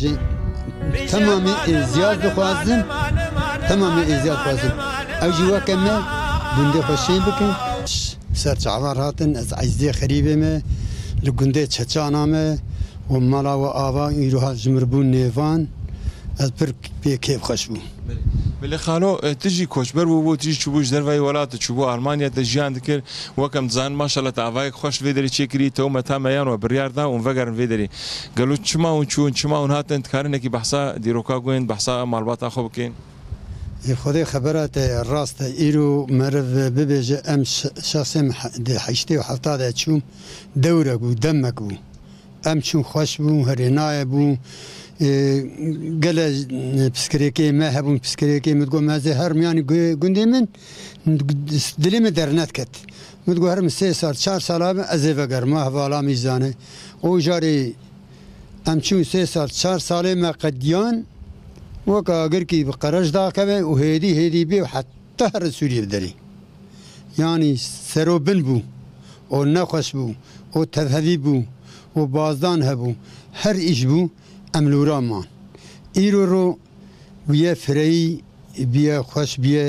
جی تمامی ازیاد بخوازم تمامی ازیاد بخوازم او جوا کمه گنده خوشی بکن سر چعوار هاتن از عزیزی خریبه مه لگنده چچانا مه و مالا و آوا ایروها جمربون نیوان از پر پیکیب خوش بون خانۆ تژی کۆچبەر بوو بۆ تیژ چوبووش دەروای وڵاتە چوبوو ئارمانیا دەژیان دکرد وەکەم زان ماشە لە تاوای خۆش وێدەری چێکری تەو مەتامەیانەوە بریاردا و ڤگەرن وێدەری گەلو چماون چوون چماون هاتن کارنێکی بەسا دیرۆکا گوێن بەسا ماڵباتە خۆ بکەین. خدای خبرات راستە ئیر و مرڤ ببێژە ئەم شاسم حیشتی و حفتادا چوم دەورە بوو دەمەک بوو ئەم چون خۆش بوو هەرێنایە بوو. گەلە پسکرێکی مە هەبوون پسکرێکی مگو مەزێ هەرمیانی گوندی من دلێمە دەرنەتکەت مگو هەرم سێ سال چار ساڵامە ئەزێ بەگەرممە هەواڵامی زانێ ئەو ژاری ئەم چون سێ سال چار ساڵێ مەقەدیان وەکە ئەگەرکی بە قەرش داکەوێ و هێدی هێدی بێ و حتە هەر سووری بدەری ینی سەرۆ بن بوو ئۆ نەخۆش بوو ئۆ تەذهەوی بوو و بازدان هەبوو هەر ئیش بوو املورا ما ایرو رو ویه فری بیه خوش بیه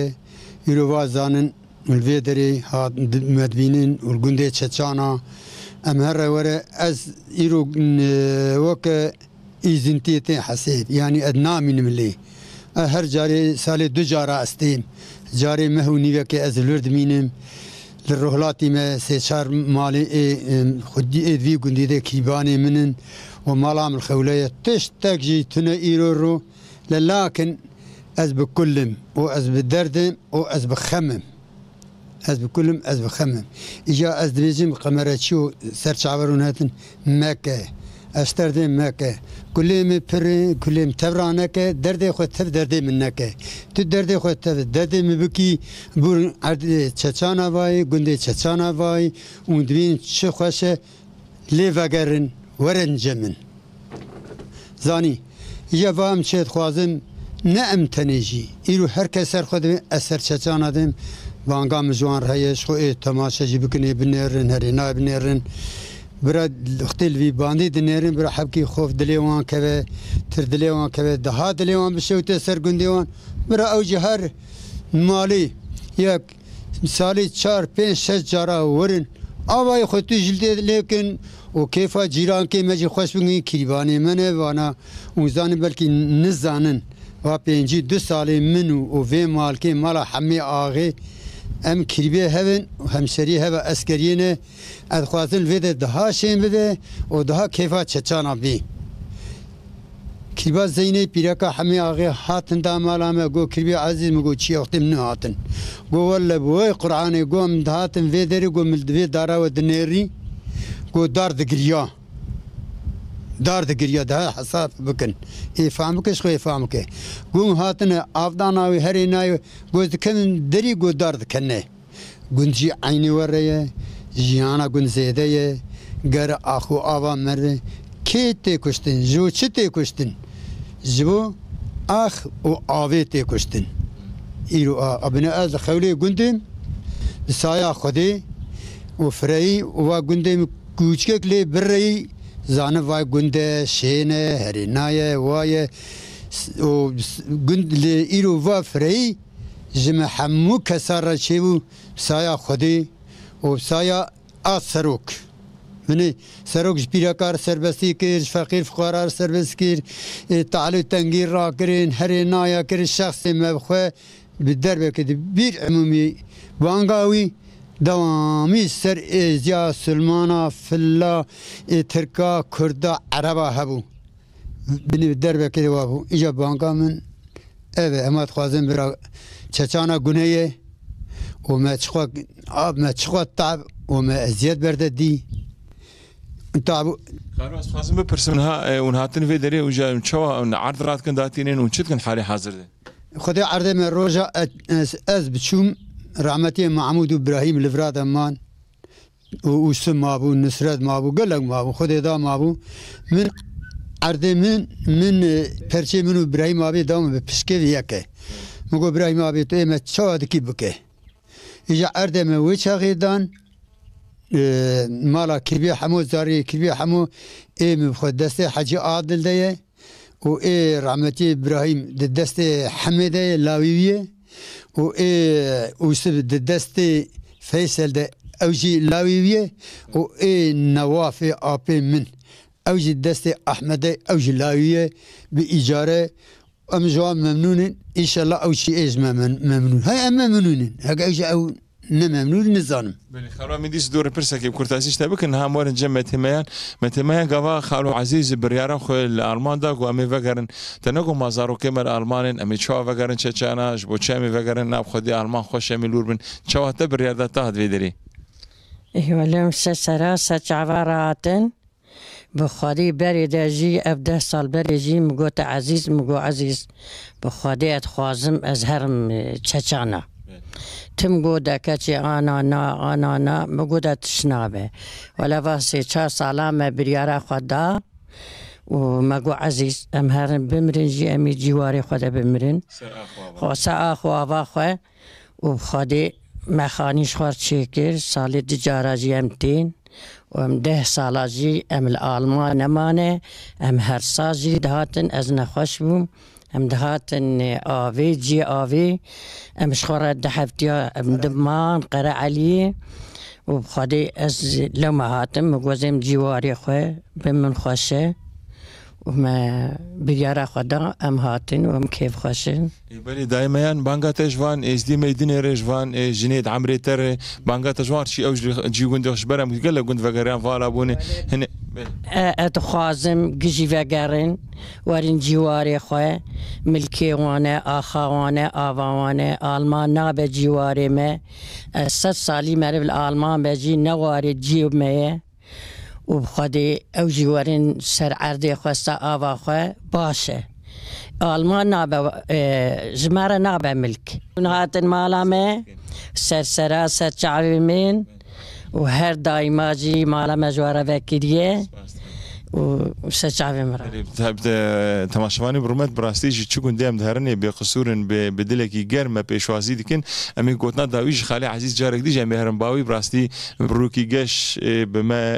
ایرو وازانن ملوی دری هاد مدبینین و گنده چچانا ام هر وره از ایرو وک ایزنتیت حسیب یعنی ادنا من ملی هر جاری سال دو جارا استیم جاری مهو نیوه که از لرد مینم للرهلاتي ما سيشار مالي إيه، خدي ايد في قندي ذا كيباني منن ومالام الخولية تشتاك جي تنا ايرورو لكن از بكلم و از بدردم و از بخمم از بكلم از بخمم اجا از دريجم قمراتشو عبرون هاتن مكه اش دردی مکه کلی می پری کلی می تبرانه که دردی خود تب دردی من نکه تو دردی خود تب دردی می بکی بور عرد چچانا وای گنده چچانا وای اون دوین چه خوشه لی وگرن ورن جمن زانی یه وام چه خوازم نه ام تنیجی ایرو هر کس سر خود اثر چچانا دیم وانگام جوان رهیش خو ای تماشا جی بکنی بنیرن هری نای بنیرن برا اختل وی باندې د نرم برا حب کی خوف دلی وان کوي تر دلی وان کوي د ها دلی وان بشو ته سر ګوندې وان برا او جهر مالی یک سالی 4 5 6 جارا ورن اوای خو ته جلد لیکن او کیفا جیران کې مې خوش بنګي کریبانې منه وانا وزان بلکې نزانن و پنجی دو سالی منو او وی مال کې مال حمي اغه ام کریبه هون همشری هوا اسکرینه اد خوازن ویده دها شیم بده و دها کیفا چچانا بی کریبا زینه پیرکا همه آغی هاتن دا مالا ما گو کریبا عزیز مگو چی اختیم نه هاتن گو والله بوی قرآن گو امد هاتن ویدری گو ملدوی دارا و دنیری گو دار دگریا دار digiriya de hesab bikin êfamke xwe êfamke Gum hatine avdana wê herê nayê goz dikimin derî got dar dikenne Gund jî aynî were ye jiyana gund zêde ye ger axu ava mere kê tê kuştin ji çi tê kuştin ji bo ax û avê tê kuştin îro abine ez xewlê gundên bi saya xwedê û fireyî û va gundê min kûçkek lê bireyî zanı vay günde şeyine herinaya vay o gündli iru va frey jim hemu kesara çevu saya xudi o saya asruk منی سروک جبیرکار سربستی کر فقیر فقرار سربست کر تعلو تنگیر را کرین هر نایا کر شخص مبخوه به دربه کدی بیر عمومی بانگاوی دوامي سر ايزيا سلمانا فلا تركا كردا عربا هبو بني دربه كده وابو اجا بانكا من اوه اما تخوازم برا چچانا گنهيه وما تشخوا آب ما تشخوا تعب وما ازياد برده دي تعب خلاص خازم بپرسن ها اون هاتن وی دری اونجا چوا اون عرض رات کن داتینن اون چت کن حالی حاضر ده خدای عرض من روزا از بچوم رحمتی محمود ابراهیم لورات امان و اوسم ما بو نصرت ما بو گلک ما بو خود دا ما بو من ارده من من پرچه من ابراهیم آبی دام به پسکه یکه مگو ابراهیم آبی تو ایمه چا دکی بکه ایجا ارده من وی چاقی دان مالا کربی همو زاری کربی همو ایمه بخود دسته حجی عادل دیه و ای رحمتی ابراهیم دسته حمده لاویویه و ای او د دست فیصل ده او جی لاوی وی او ای نواف آپ من او جی دست احمد او جی لاوی به اجاره ام جواب ممنونين ان شاء الله او شيء ممنون هاي ممنونين هكا او ne memnun nizanim. Belê xalo min dîs dor pirsekê Kurtasî te bikin ham werin cem metemeyan metemeyan gava xalo ezîz ji biryara xwe li Alman da got em ê vegerin te ne got mazarokê me Almanên em ê çawa vegerin çeçana ji bo çemê vegerin nav xwedî Alman xweş em ê lûr bin çawa te biryarda tahat vê derê. Hêlim se sera se çava rahatin bi xwadî berê de jî ev deh sal berê jî min got te ezîz min got ezîz bi xwadê ez xwazim ez herim çeçana. تم گوده کچی آنا نا آنا نا مگوده تشنابه ولی باسی چه سالامه بریاره خدا و مگو عزیز ام هرن بمرن جی امی جیواری خدا بمرن خواسا آخوا آوا خواه و خودی مخانیش خوار چیکر سالی دجارا جی ام تین و ام ده سالا جی ام الالمان امانه ام هر ساجی دهاتن از نخوش بوم ام دهاتن آوی جی آوی ام شخورة دحفتيا ام دمان قرا علي وبخدي از لو ما هاتم وقوزم جواري بمن خوشه ام بریار خدا ام هاتن و ام کیف خوشن بلی دایمیان بانگا تجوان از دی میدین رجوان جنید عمری تر بانگا تجوان چی اوج جی گوند خبرم گل گوند وگران والا بونه هن ات خوازم گجی وگرن ورین جیواری خو ملکی وانه آخا وانه آوا وانه آلمان ناب جیواری مه 100 سالی مرو آلمان بجی نواری جیب مه و بخوادی او جوارین سر عرضی خواسته آوا خو باشه آلمان نابه جمره نابه ملک هاتن مالامه سر سرا سر چعبی من و هر دایماجی مالامه جواره وکیریه وشجع بمرا تبدا تماشواني برومت براستيج تشكون دام دهرني بقصور بدلكي گرم پیشوازی دکن امی گوتنا داویج خالی عزیز جارک دیجا مهرم باوی براستی بروکی گش بما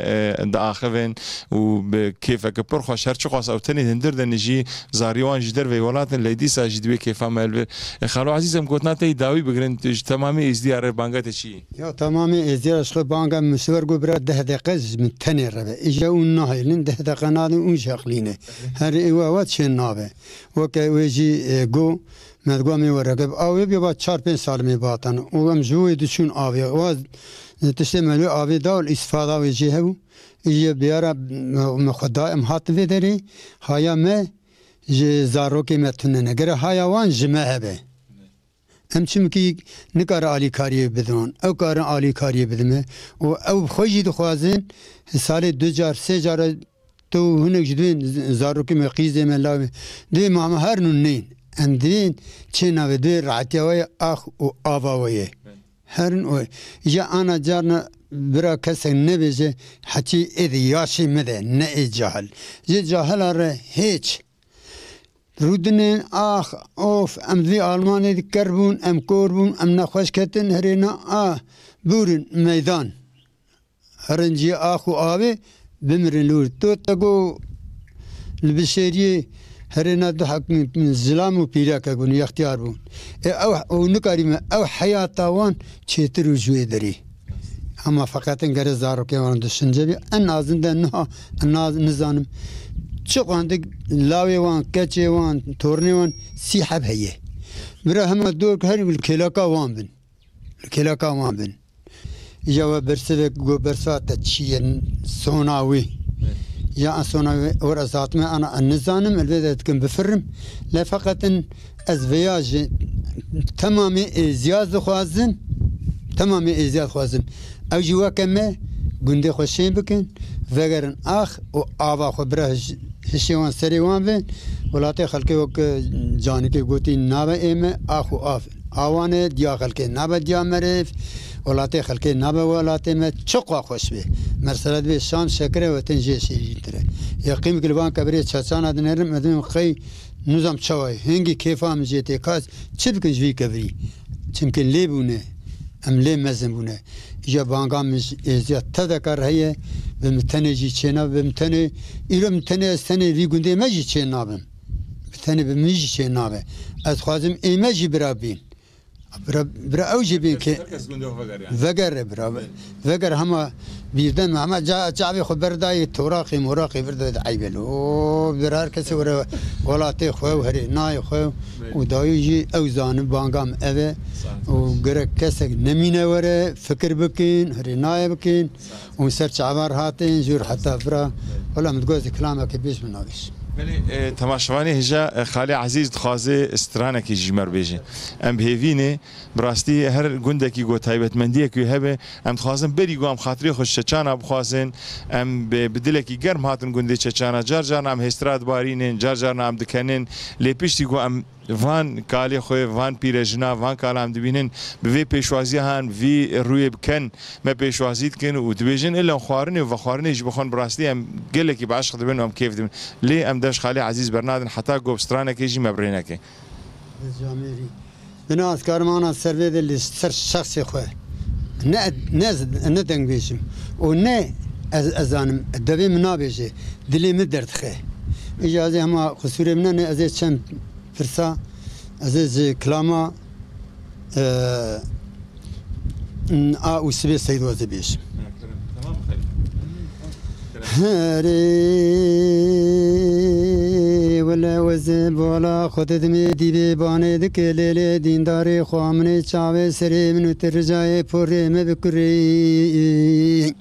دا آخوین و کیفه که پر خوش هر چه خواست او تنی هندر دنجی زاریوان جدر وی ولاتن لیدیسا جدوی کیفه ملو خالو عزیزم گوتنا تی داوی بگرن تمامی ازدیار بانگت چی؟ یا تمامی ازدیار شخ بانگم مسور گو برا ده دقیقه من تنی رو ایجا اون نهایلین ده da qenadê û şeqlîne her êwe we çên nabe weke wê jî go medgua me wereke avê bi bat çar pênc sal me batan û em ji wê diçûn avê tiştê melû avê da îsfada wê jî hebû ji biyara mexweda em hat vê derê haya me ji zarokê me tune negere haya wan ji me hebe Em çimkî nikar alîkariyê bidon ew karin alîkariyê bidime û ew xwe jî dixwazin salê du car sê cara تو hinek ji divên zarokê me qîzê me lavê divê mame her nû neyên em divên çê navê divê rehetiya we ye ax û ava we ye herin o ji ana carna bira kesek nebêje heçî êdî yaşî me de ne ê cahil ji cahila re hêç Rûdinên ax of em vî Almanê dikerbûn em korbûn em nexweşketin herêna a bûrin meydan. Herinciye ax û avê بمر لور تو تگو البشری هرنا دو حکم من زلام و پیرا کگون اختیار بون او او نکاری او حیات وان چتر و جوی دری اما فقط گره زارو که وان دشنجه ان نازنده نه ناز نزانم چه قاندک لاوی وان کچه وان تورنی وان سی حب هیه برا همه دور هر کلاکا وان بن کلاکا وان بن یا برسه گوبرسات چین سوناوی یا سوناوی اور ازات ما انا نزانم البته كن بفرم لا فقط از فياج تمامي زياد خوازن تمامي زياد خوازن او جوا كما گوندي خوشين بكن وگرن اخ او آوا خو بره هشيوان سريوان بن ولاتي خلقي وك جانكي گوتي ناوه ايمه اخ و آفن اوان دیا خلکه نبه دیا مرف ولات خلکه نبه ولات ما چقوا خوش به مرسله به شان شکر و تنجی سیری تر یقیم گلوان کبری چچان ادنرم مدم خی نظام چوای هنگی کیفام جیت کاس چب کنجوی کبری چمکن لیبونه ام لی مزن بونه یا بانگا مز ازیات تدکر هیه به متنه جی چینا به متنه ایلو متنه استنه وی گنده مجی چینابم متنه به مجی چینابه از خوازم ایمه جی برابیم Bira, bira evjî bî ki veger e bira veger hema bîrden hema çavê xwe berdayê toraqî moraqî birda eybel û bir her kesê were welatê xwe û herê nayê xwe û dayî jî ew zanin bangam ev e û girek kesek nemîne were fikir bikin herê nayê bikin û ser çavar hatên jûr heta bira wala min gozê kilamekê bêj min navêjin بله تماشوانی هجا خالی عزیز دخوازه استرانه که جیمر بیجه ام بهوینه براستی هر گنده کی گو تایبت مندیه که هبه ام دخوازن بری گو ام خاطری خوش چچانا بخوازن ام بدله کی گرم هاتن گنده چچانا جار جار ام هستراد بارینن جار جار ام دکنن لی پیشتی گو ام van kalê xwe van pîrejina van kalam dibînin bi vê pêşwazî han vî rûyê bikin me pêşwazî dikin û dibêjin ilen xwarinê ve xwarinê ji bixwan birastî em gelekî başq dibin em kêf dibin lê em deşxalê ezîz bernadin heta govstranekê jî me birêneke جامێری من ئاسکارمانە سەرێ سەر شخصی خوێ نەدەنگبێژم و نێ ئەزانم دەبێ من نابێژێ دلێ من دەردخێ ئیجاازێ هەما خسوورێ منە ئەزێ چەند فرسا از از کلاما آ او سبی سید وزه بیش هری ولا وزن بالا خودت می دیبه بانه دکه لیل دیندار خوامنه چاوه سری منو ترجای پوره مبکری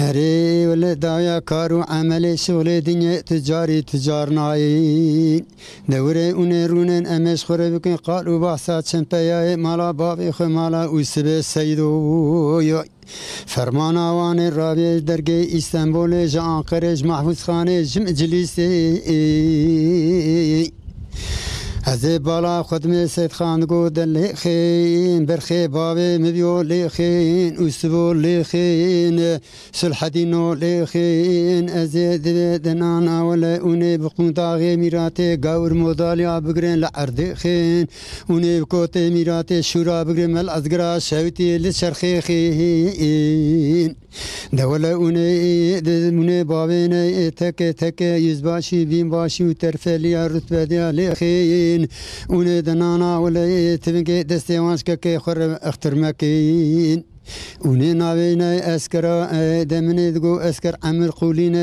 هري ولدايا كارو عمل شغل دنيا تجاري تجار ناي دوري اون رونن امش خوره بكن قالو بحثا چمپيا مالا بابي خو مالا وسبه سيدو يو فرمان آوان رابیش درگه استنبول جا آنقرش محفوظ خانه جم جلیسه عذب بلا خدمة سيد خان قود اللي خين برخي بابي مبيو لي خين أسبو لي خين سلح دينو لي خين أزيد دنانا ولا أوني بقون داغي ميراتي قاور موداليا بقرين لعرض خين أوني بكوتي ميراتي شورا بقرين مال أزقرا شاوتي لشرخي خين Devole mune bavêne teke teke yüzbaşî bînbaşî û terfeliya rutbediya lê xêyên û nê di nana welê tivingê destê wanşkeke xwe re extirmekên. ونينا بينا أسكر دمنا دقو أسكر عمر قولينا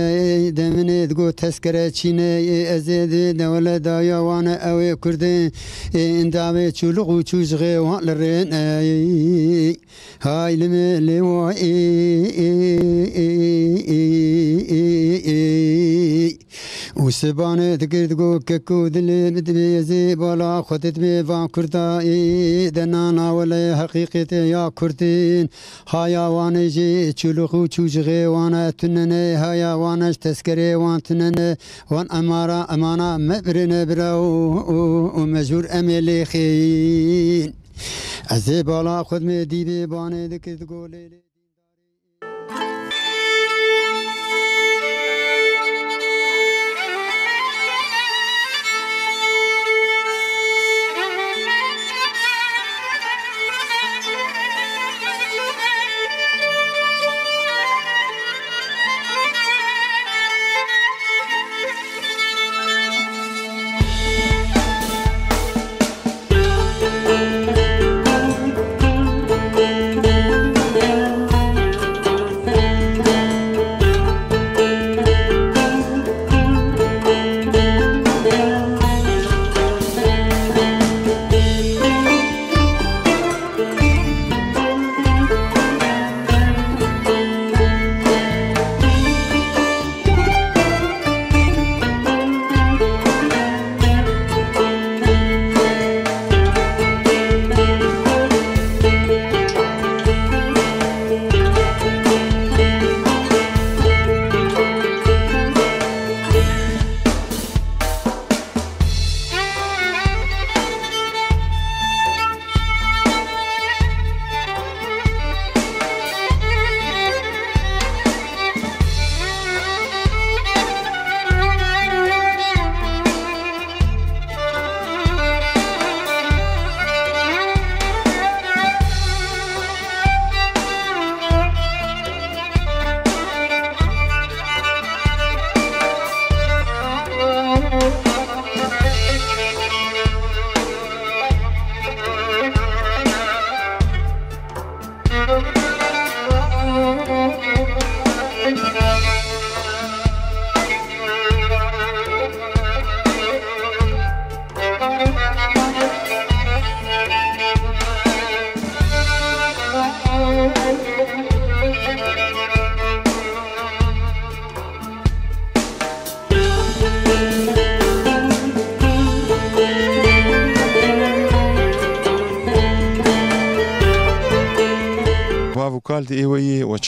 دمنا دقو تسكر تشينا أزيد دولة دايا وانا أوي كردين اندعوي تشولغ وتشوزغي والرين هاي لمي لواي وسبانه تكير تقو ككو دلي مدبي يزيب ولا خطت بي فان كرتا دنانا ولا حقيقتي يا كرتين هايا واني جي تشلخو تشوجغي وانا تنني هايا وانا تسكري وان تنني وان امارا امانا مبرنا براو ومجور املي خين ازي بالا خدمي ديبي باني دكير تقو ليلي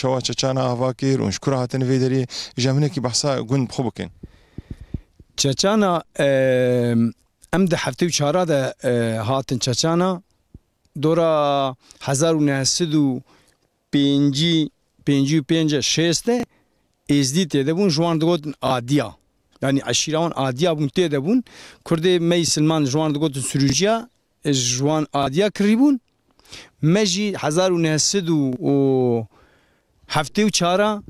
شوا چچانا هوا کیر و شکر هاتن وی دری جمعنه کی بحثا گوند بخو بکن چچانا ام ده هفته و چهارا ده هاتن چچانا دورا هزار و نهصد و پنجی پنجی و پنج شسته ازدی تیده بون جوان دگوتن آدیا یعنی عشیران آدیا بون تیده بون کرده می سلمان جوان دگوتن سروجیا جوان آدیا کری بون مجی هزار و نهصد و هفته و چارا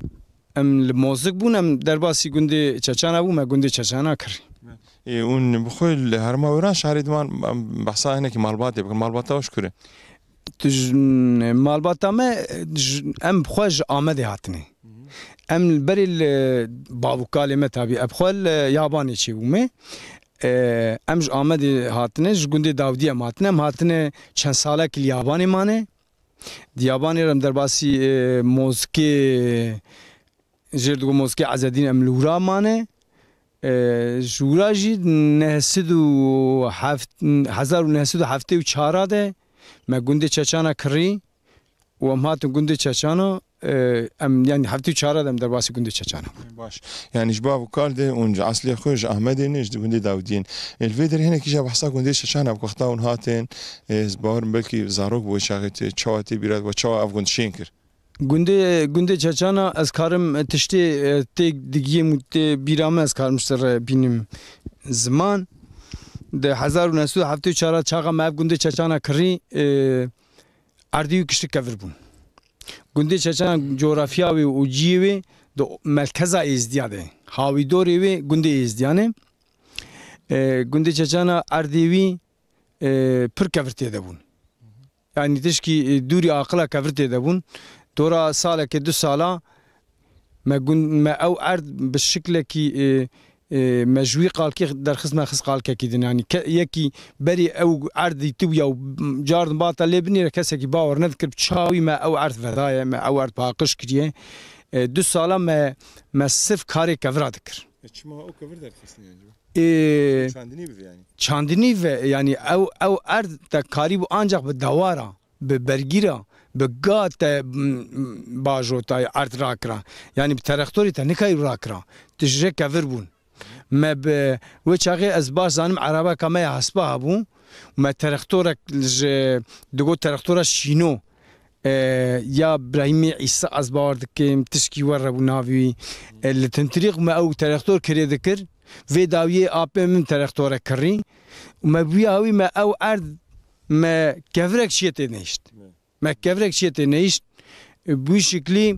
ام لموزق بون ام درباسی گندی چچانا بو ما گندی چچانا کری اون بخوي هرما وران شهر دمان بحصا هناك مالبات يبقى مالبات وشكري تج مالبات ما ام بخوج آمد هاتني ام بري باوكالي متابي ابخول ياباني چي ومه ام ج آمد هاتنه ج گوندي داودي ام هاتنه ام هاتنه چند سالك الياباني مانه دیابانê rem derbasî mozkê jêr digo mozkê ezedîn em li hûra mane ji hûra jî neh sid û hezar û neh sid û heftê û çara de me gundê çeçana kirî û em hatin gundê çeçana ام یعنی هفته چهار دم در باسی گنده چچانم باش یعنی جبا و کار ده اونجا اصلی خوش احمد نش ده گنده داودین الوی در هنه کیجا بحثا گنده چچان اب گفتا اون هاتن از بارم بلکی زاروک و شاغت چواتی بیرات و چوا افغان شین کرد گنده گنده چچانا از کارم تشتی تک دیگه مت بیرام از کارم سر بینیم زمان ده 1974 چاغه ماب گنده چچانا کری اردیو کشت کور بون گوندی چچان جغرافیاوی او جیوی دو مرکزا ازدیاده هاوی دوری وی گوندی ازدیانه گوندی چچانا اردیوی پر کفرتی ده بون یعنی تشکی دوری عقلا کفرتی ده بون دورا سالا که دو سالا ما, ما او ارد به شکل که مجوی قالکی در خصنا خص قالکی کیدن یعنی یکی بری او عرضی تو یا جاردن باتا لبنی را کسی که باور نذکر چاوی ما او عرض فدای ما او عرض پاقش کریه دو سالا ما ما صف کاری کورا دکر چما او کور در خصنی یعنی چاندنی و یعنی چاندنی و یعنی او او عرض تا کاری بو انجاق به دوارا به برگیرا به گات باجو تا عرض راکرا یعنی به ترختوری تا نکای راکرا تجره کور بون me bi wê çaxê ez baş zanim erabeka me ya hespa habû me terektorek ji digot terektora şîno یا براهیمی ئیسا ئەس باوار دکەم تشکی وەرە بوو ناوی لە تنتریق مە ئەو تەرەختۆر کرێ دەکرد vê dawiyê apê min terektore kirî me buya wî me ew erd me kevrek çiye tê nehîşt me kevrek çiye tê nehîşt bu şiklî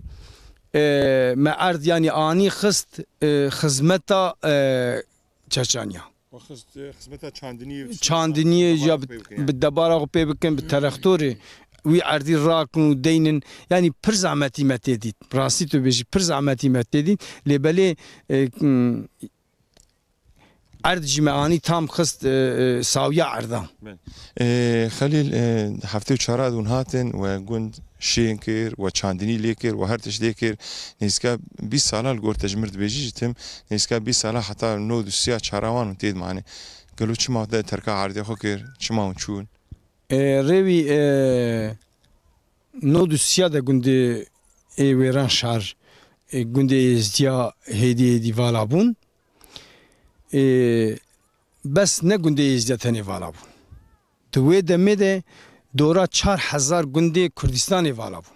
ما ارد یعنی آنی خست خدمتا چچانیا خدمتا چاندنی چاندنی یا به دبارا پی بکن به ترختوری وی اردی راکن و دینن یعنی پر زحمتی مت دید راستی تو بیشی پر زحمتی مت دید لبله ارد جمعانی تام خست ساویه اردان خلیل هفته چهار دون هاتن و گوند شین کر و چاندنی لیکر و هر تش دیکر نیسکا 20 سالا گور تجمرد بیجی جتم نیسکا 20 سالا حتا نو دوسیا چاروان تید معنی گلو چما ده ترکا عرضی خو کر چما چون ریوی نو دوسیا ده گوندی ای ویران شار گوندی ازدیا هدی هدی والا بون بس نه گوندی ازدیا تنی والا بون تو وی دمه ده دورا چار هزار گندê Kurdistanê vala bûn.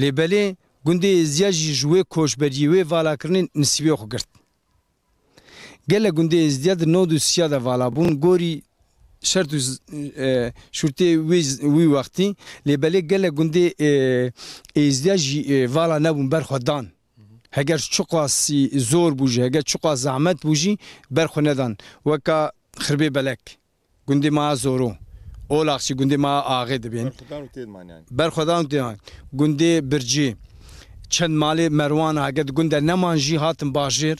Lêbelê gundê êziya jî ji wê koçberiyê wê valakirinê nisîbê xwe girt. Gele gundê êziya di nod û siya de vala bûn gorî şer şurtê wî wextî lêbelê gele gundê êziya jî vala nebûn berxwe dan. Heger çiqasî zor bû jî heger çiqa zahmet bû jî berxwe nedan weka xirbê belek gundê ma zoro. O lakşi gundê ma axê dibin. Berxwedan tê Gundê bircî çend malê merwan hege di gundê neman jî hatin bajêr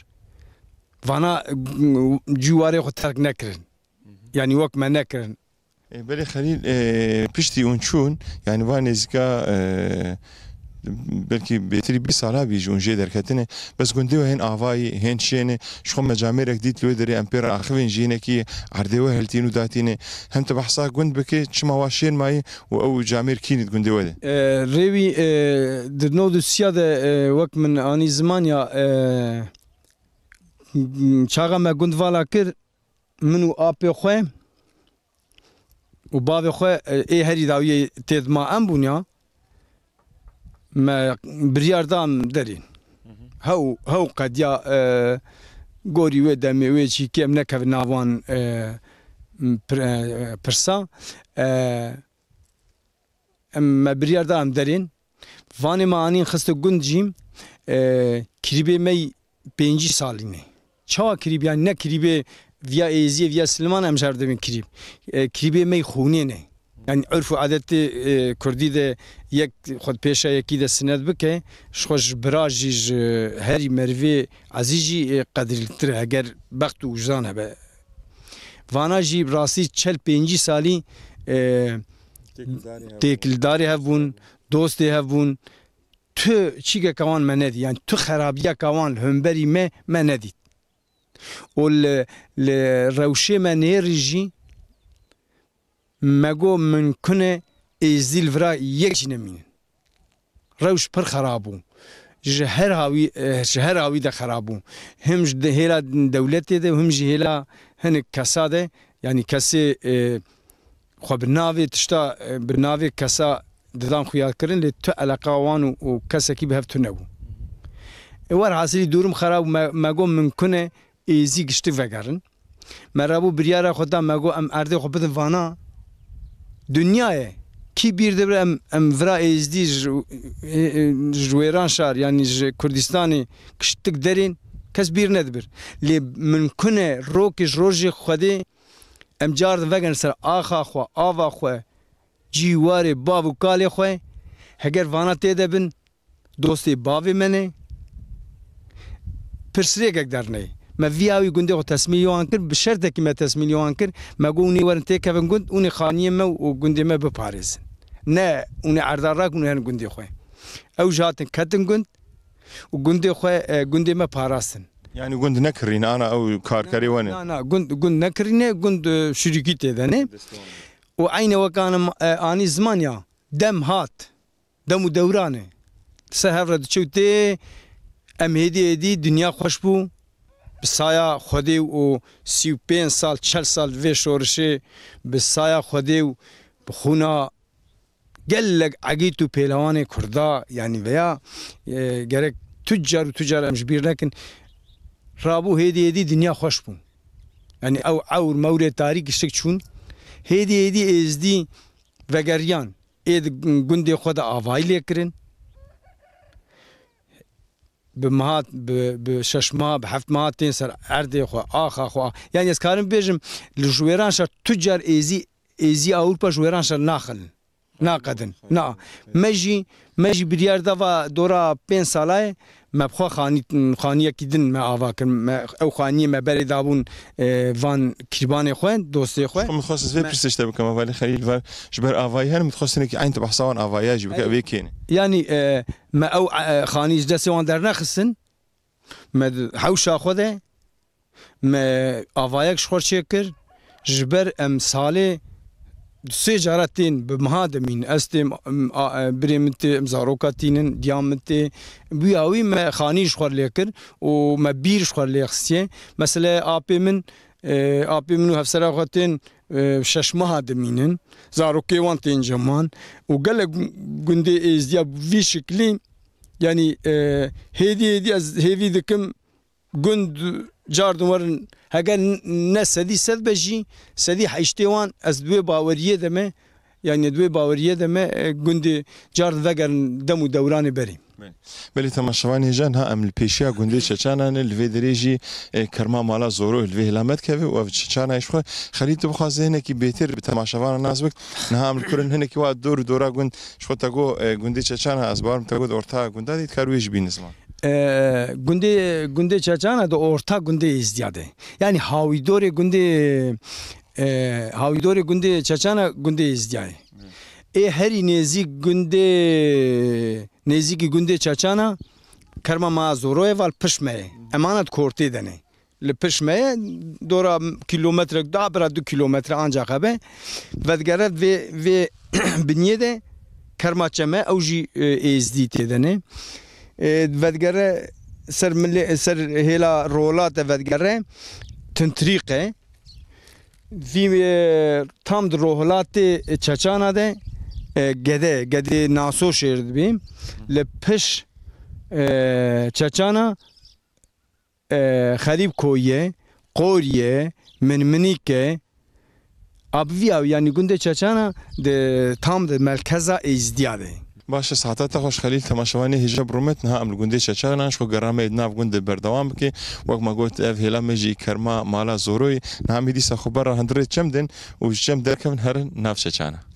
vana ciwarê xwe terk nekirin. Mhm. Yani wek me nekirin. E, Belê Xelîl e, piştî hûn çûn yani van nêzîka e, بلکی بهتری بی سالا بی جون جی درکتنه بس گوندی و هن آوای هن شینه شخو مجامع رک دیت لوی دری امپیر آخوین جینه کی عرده و هلتینو داتینه هم تبحثا گوند بکی چما واشین مای و او جامیر کینید گوندی وده ریوی درنو دو سیاده وک من آنی زمان یا چاغا ما گوند والا کر منو آپی خواه و باوی خواه ای هری داوی تید ما ام بونیا ما بریاردان دەرین هەو هەو قەدیا گۆری وێ دەمێوێکی کێم نەکەوت ناوان پرسا me biryarda e, e, e, em derên Vanê me anîn xiste gund cîm kiribê me pêncî salî ne. Çawa kiribiyan ne kiribê viya êziye viya Silman em jerdebin kirib. Kiribê me xûnê ne. يعني عرف عادت إيه، كردي ده يك خد بيشا يكيد السند بك شخش براجيج هاري مروي عزيجي إيه، قدر التر اگر بخت وجدان هبه وانا جي براسي چل پنجي سالي إيه، داري هفون دوستي هفون تو چيگه كوان مندي يعني تو خرابيه كوان همبري ما مندي ول روشه ما نهر جي مگو من کنه ازیل ورا یک جی نمینن روش پر خرابو ji her havî ji her havî de xerabû him ji di hêla dewletê de him jî hêla hinek kesa de yanî kesê xwe bi navê tişta bi navê kesa didan xuyakirin lê tu eleqa wan û kesekî bi hev tu nebû ê wer hesîlî dûrim xerab megom min kune êzî giştî vegerin me rabû biryara xwe da mego em erdê xwe bidin vana دنیای کی بیر دبر ام ام ورا ایزدی جویران شار یعنی ج کردستانی کشتک درین کس بیر ندبر لی من کنه روکش روژی خودی ام جار وگن سر آخا خو آوا خو جیوار باو کالی خو هگر وانا تی دبن دوستی باوی منه پرسریگک درنه ما فياوي جندي غتاس مليون كر بشرطه كما تاس مليون كر ما قوني ورن تي كافن قند وني خانيه ما وجندي ما بباريس نا وني عرداراك وني هن جندي خويا او جاتن كاتن قند وجندي خويا جندي ما باراسن يعني قند نكرين انا او كاركري وانا لا لا قند قند نكرين قند شركتي تيداني وعين وكان اني زمان يا دم هات دم دورانه سهر رد شوتي ام هدي هدي دنيا خوش بو بسایا خودی و سی و پین سال چل سال وی شورشه بسایا خودی و بخونا گلگ عقیت و پیلوان کردا یعنی ویا گرک تجار و تجار امش بیر نکن رابو هیدی هیدی دنیا خوش بون یعنی او اور مور تاریک شک چون هیدی هیدی ازدی وگریان اید گنده خود آوائی لیکرن بمهات بشش ماه بحفت ماهاتين سر عردي خو اخا خو يعني اسكارم بيجم لجويران شر تجار ايزي ايزي اوروبا جويران شر ناخلن ناقدن نا مجی مجی بریار دوا دورا پین سالای مبخوا خانی خانیه کیدن ما آوا کن او خانی ما بری دابون وان کربان خو دوست خو خو مخصص زوی پرسش ته کوم ولی خلیل ور جبر آوای هر متخصص نه کی عین تبع سوان آوای جب کی کین یعنی ما او خانی جدس وان در نخسن ما حوشا خوده ما آوایک شخور چکر جبر ام ساله سێ جارە تێن بمها دەمین ئەس تێم برێمت تێ ئەمزارۆکە تینن دیامت تێ بیاوی مە خانیش خوار لێ کرد و مە بیر خوار لێ خسیێ مەسلە ئاپێ من ئاپی من و هەفسەرا خواتێن şeşmeha dimînin zarokê wan tên ceman û gelek gundê êzdiya vî şiklî yanî hêdî hêdî ez hêvî dikim gund جاردن ورن هەگەر نە سەدی سەد بەژی سەدی حیشتێوان ئەس دوێ باوەریە دەمە یانە دوێ باوەریە دەمە گوندی جار دەگەرن دەم و دەورانی بەریم. بەلی تەماشەوان هێژان ها ئەم پێشیا گوندی چەچانانە لێ درێژی کەرما مالا زۆر و لێ هەلامەت کەوێ و چەچانایشخوا خەریتە بخوازێنێکی بێتر بە تەماشەوانە نازوەک نهام کورن هەنێکی وا دۆر و دۆرا گوند شخۆتەگۆ گوندی چەچانە ئەزبارم تەگۆ دۆرتا گوندادیت کاروێژ بینزمان. e, ee, günde günde çaçana da orta günde izledi. Yani havidori günde e, havidori günde çaçana günde izledi. E her nezi günde nezi ki günde çaçana karma ma zoro eval pişmeye emanet korti dene. Li pişmeye dora kilometre daha bir du kilometre ancak habe ve geret ve ve binye de karma çeme avji ezdi tedene. E, vedgere ser milli ser hela rolata vedgere tuntriqe vi e, tam rohlatê çeçana de e, gede gede naso şêr dibî li piş çeçana koye koyê qoriyê minminîke abviya yani gunde çeçana de tam de merkeza ejdiya Başa saatata hoşxelil temaşevanê hêja Bromet niha em li gundê Çeçaran ji xwe geramê di nav gundê berdewam bike wek me got ev hêla me jî kerma mala Zoroyê niha mê dîsa xebara hindirê çem din û ji çem derkevin herin nav Çeçana.